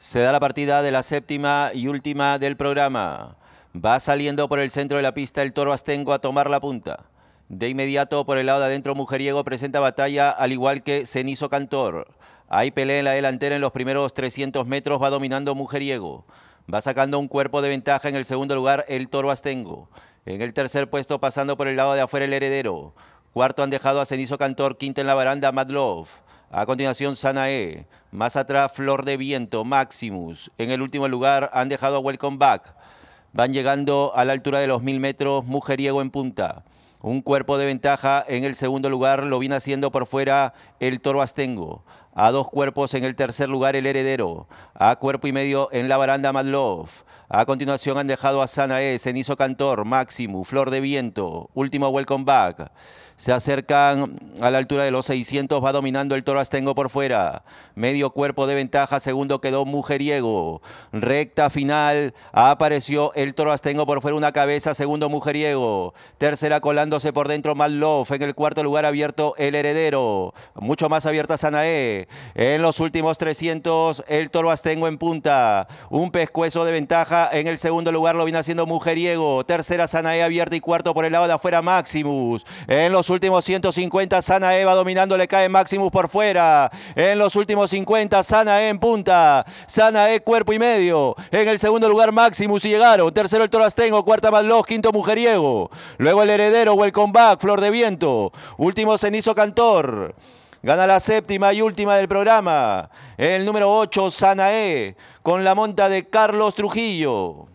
Se da la partida de la séptima y última del programa. Va saliendo por el centro de la pista el toro Astengo a tomar la punta. De inmediato por el lado de adentro Mujeriego presenta batalla al igual que Cenizo Cantor. Hay pelea en la delantera en los primeros 300 metros, va dominando Mujeriego. Va sacando un cuerpo de ventaja en el segundo lugar el toro Astengo. En el tercer puesto pasando por el lado de afuera el heredero. Cuarto han dejado a Cenizo Cantor, quinto en la baranda Madlov. A continuación, Sanae. Más atrás, Flor de Viento, Maximus. En el último lugar han dejado a Welcome Back. Van llegando a la altura de los mil metros, Mujeriego en punta. Un cuerpo de ventaja en el segundo lugar lo viene haciendo por fuera el Toro Astengo. A dos cuerpos en el tercer lugar el Heredero. A cuerpo y medio en la baranda Madlov. A continuación han dejado a Sanae, Cenizo Cantor, Máximo, Flor de Viento. Último Welcome Back. Se acercan a la altura de los 600, va dominando el Toro Astengo por fuera. Medio cuerpo de ventaja, segundo quedó Mujeriego. Recta final, apareció el Toro Astengo por fuera, una cabeza, segundo Mujeriego. Tercera colando por dentro Maloff. En el cuarto lugar abierto el heredero. Mucho más abierta Sanae. En los últimos 300 el toro Astengo en punta. Un pescuezo de ventaja. En el segundo lugar lo viene haciendo Mujeriego. Tercera Sanae abierta y cuarto por el lado de afuera Maximus. En los últimos 150 Sanae va dominando. Le cae Maximus por fuera. En los últimos 50 Sanae en punta. Sanae cuerpo y medio. En el segundo lugar Maximus y llegaron. Tercero el toro Astengo. Cuarta Maloff. Quinto Mujeriego. Luego el heredero. Welcome Back, Flor de Viento. Último Cenizo Cantor. Gana la séptima y última del programa. El número 8, Sanae, con la monta de Carlos Trujillo.